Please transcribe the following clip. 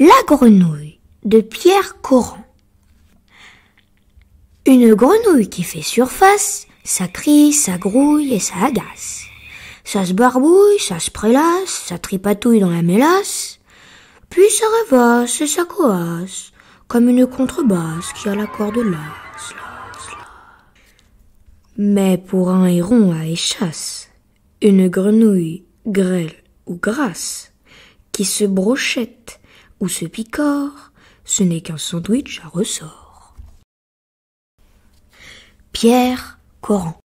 La grenouille de Pierre Coran. Une grenouille qui fait surface, ça crie, ça grouille et ça agace. Ça se barbouille, ça se prélasse, ça tripatouille dans la mélasse, puis ça rêvasse et ça coasse, comme une contrebasse qui a la corde lasse, lasse. Mais pour un héron à échasse, une grenouille grêle ou grasse, qui se brochette, ou ce picor, ce n'est qu'un sandwich à ressort. Pierre Coran